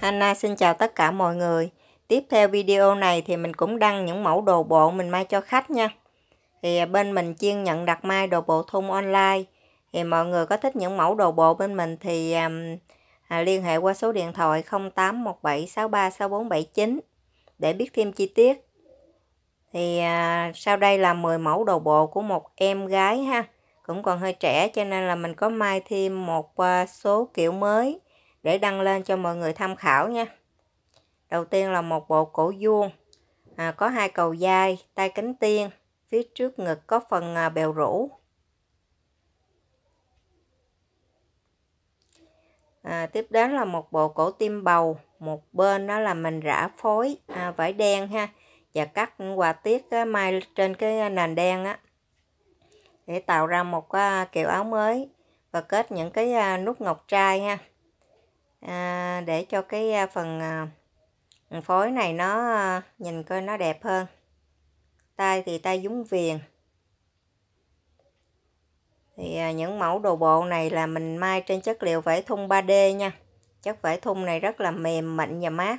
Hana xin chào tất cả mọi người. Tiếp theo video này thì mình cũng đăng những mẫu đồ bộ mình may cho khách nha. Thì à, bên mình chuyên nhận đặt may đồ bộ thun online. Thì mọi người có thích những mẫu đồ bộ bên mình thì à, à liên hệ qua số điện thoại 0817636479 để biết thêm chi tiết. Thì à, sau đây là 10 mẫu đồ bộ của một em gái ha. Cũng còn hơi trẻ cho nên là mình có may thêm một à, số kiểu mới để đăng lên cho mọi người tham khảo nha đầu tiên là một bộ cổ vuông à, có hai cầu dai tay cánh tiên phía trước ngực có phần à, bèo rũ à, tiếp đến là một bộ cổ tim bầu một bên đó là mình rã phối à, vải đen ha và cắt quà tiết cái à, mai trên cái nền đen á để tạo ra một à, kiểu áo mới và kết những cái à, nút ngọc trai ha À, để cho cái à, à, phần phối này nó nhìn coi nó đẹp hơn tay thì tay dúng viền thì những mẫu đồ bộ này là mình may trên chất liệu vải thun 3D nha chất vải thun này rất là mềm mịn và mát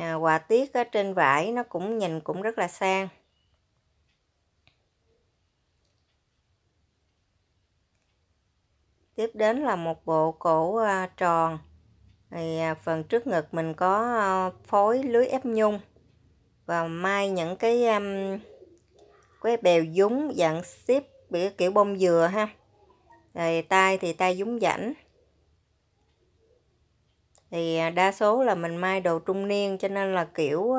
à, họa tiết ở trên vải nó cũng nhìn cũng rất là sang tiếp đến là một bộ cổ à, tròn thì à, phần trước ngực mình có à, phối lưới ép nhung và may những cái um, cái bèo dúng dạng xếp kiểu bông dừa ha rồi tay thì tay dúng dảnh thì đa số là mình may đồ trung niên cho nên là kiểu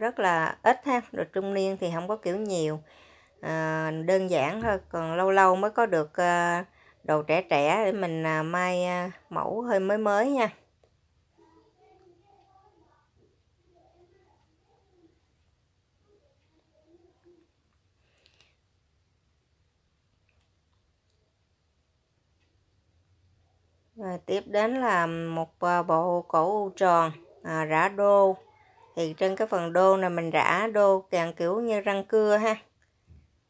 rất là ít ha đồ trung niên thì không có kiểu nhiều à, đơn giản thôi còn lâu lâu mới có được à, đồ trẻ trẻ để mình à, may à, mẫu hơi mới mới nha Rồi tiếp đến là một à, bộ cổ u tròn à, rã đô thì trên cái phần đô này mình rã đô càng kiểu như răng cưa ha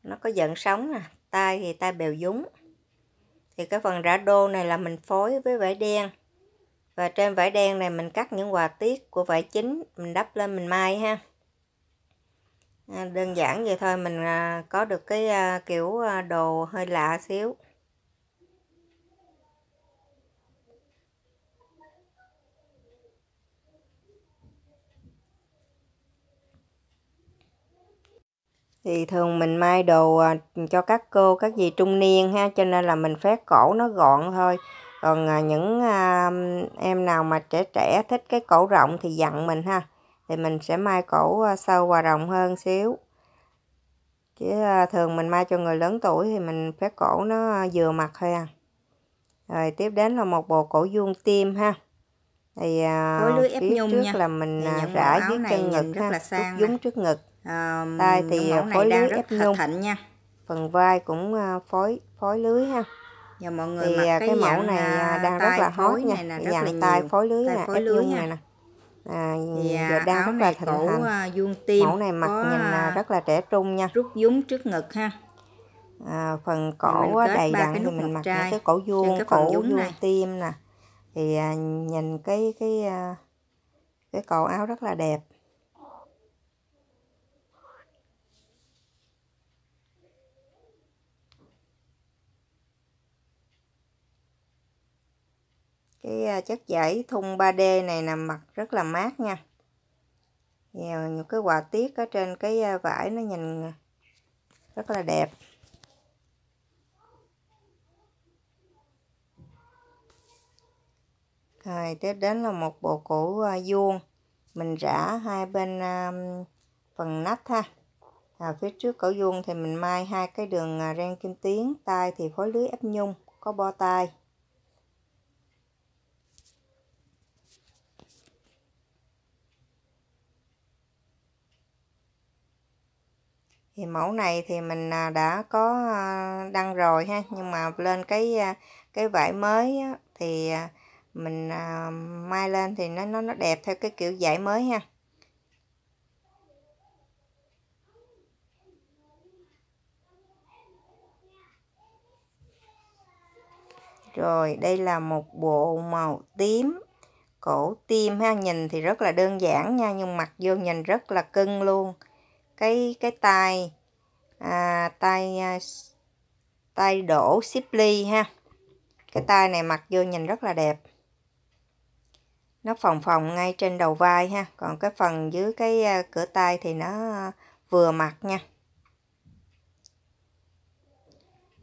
nó có giận sóng nè tay thì tay bèo dúng thì cái phần rã đô này là mình phối với vải đen và trên vải đen này mình cắt những hòa tiết của vải chính mình đắp lên mình may ha à, đơn giản vậy thôi mình à, có được cái à, kiểu đồ hơi lạ xíu thì thường mình may đồ à, cho các cô các dì trung niên ha cho nên là mình phép cổ nó gọn thôi còn à, những à, em nào mà trẻ trẻ thích cái cổ rộng thì dặn mình ha thì mình sẽ may cổ sâu và rộng hơn xíu chứ thường mình may cho người lớn tuổi thì mình phép cổ nó vừa mặt thôi à rồi tiếp đến là một bộ cổ vuông tim ha thì phía trước nhung nha. là mình rã dưới chân ngực ha rút dúng trước ngực à, tay thì phối lưới ép nhung thịnh nha phần vai cũng ờ, phối phối lưới ha và mọi người thì ờ, cái, cái mẫu này ờ, đang rất là hot nha là dàn tay phối lưới nè ép nhung này nè à, giờ đang rất là thịnh hành vuông tim mẫu này mặc nhìn à, rất là trẻ trung nha rút dúng trước ngực ha à, phần cổ đầy đặn thì mình mặc trai, cái cổ vuông cổ vuông này. tim nè thì à, nhìn cái cái cái cổ áo rất là đẹp cái à, chất dãy thun 3D này nằm mặt rất là mát nha nhiều những cái họa tiết ở trên cái à, vải nó nhìn à, rất là đẹp rồi tiếp đến là một bộ cũ vuông mình rã hai bên phần nách ha à, phía trước cổ vuông thì mình may hai cái đường ren kim tuyến tay thì phối lưới ép nhung có bo tay thì mẫu này thì mình à, đã có à, đăng rồi ha nhưng mà lên cái à, cái vải mới thì mình may lên thì nó nó nó đẹp theo cái kiểu vải mới ha Rồi đây là một bộ màu tím Cổ tim ha Nhìn thì rất là đơn giản nha Nhưng mặc vô nhìn rất là cưng luôn cái cái tay à, tay à, tay đổ ship ly ha cái tay này mặc vô nhìn rất là đẹp nó phồng phồng ngay trên đầu vai ha còn cái phần dưới cái à, cửa tay thì nó vừa mặc nha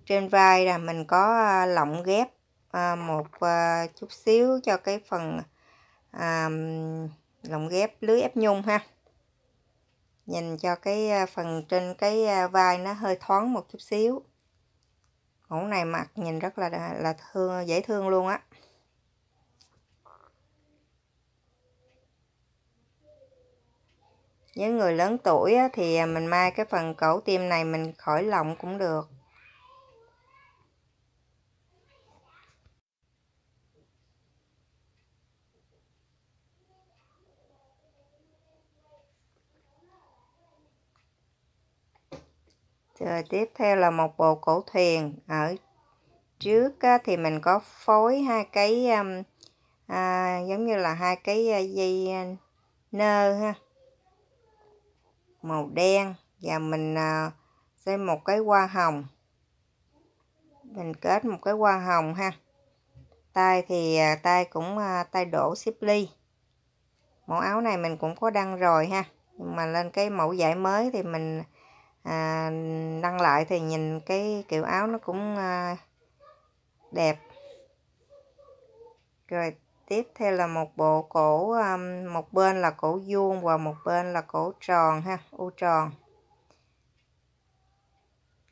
trên vai là mình có à, lọng ghép một chút xíu cho cái phần lọng ghép lưới ép nhung ha nhìn cho cái à, phần trên cái à, vai nó hơi thoáng một chút xíu mẫu này mặc nhìn rất là là thương dễ thương luôn á với người lớn tuổi thì à, mình mai cái phần cổ tim này mình khỏi lọng cũng được rồi tiếp theo là một bộ cổ thuyền ở trước thì mình có phối hai cái um, à, giống như là hai cái à, dây à, nơ ha màu đen và mình à, xây một cái hoa hồng mình kết một cái hoa hồng ha tay thì à, tay cũng à, tay đổ xếp ly mẫu áo này mình cũng có đăng rồi ha nhưng mà lên cái mẫu giải mới thì mình à, đăng lại thì nhìn cái kiểu áo nó cũng à, đẹp rồi tiếp theo là một bộ cổ à, một bên là cổ vuông và một bên là cổ tròn ha u tròn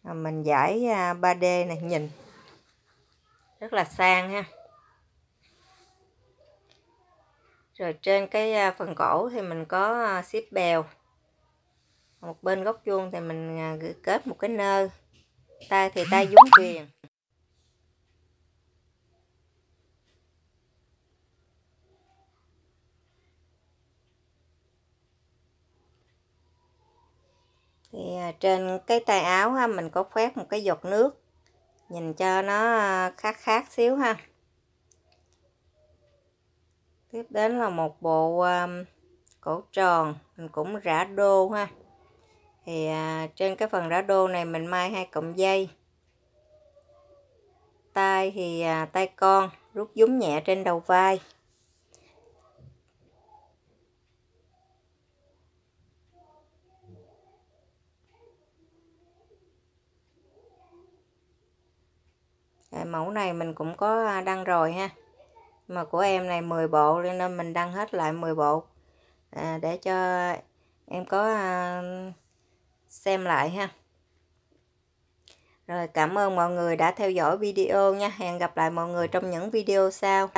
rồi à, mình giải 3D à, này nhìn rất là sang ha rồi trên cái phần cổ thì mình có xếp bèo một bên góc chuông thì mình à, kết một cái nơ tay thì tay dúng viền thì à, trên cái tay áo ha mình có khoét một cái giọt nước nhìn cho nó khác à, khác xíu ha tiếp đến là một bộ cổ tròn mình cũng rã đô ha thì à, trên cái phần đã đô này mình may hai cọng dây tay thì à, tay con rút dúm nhẹ trên đầu vai mẫu này mình cũng có à, đăng rồi ha mà của em này 10 bộ nên mình đăng hết lại 10 bộ để cho em có xem lại ha rồi cảm ơn mọi người đã theo dõi video nha hẹn gặp lại mọi người trong những video sau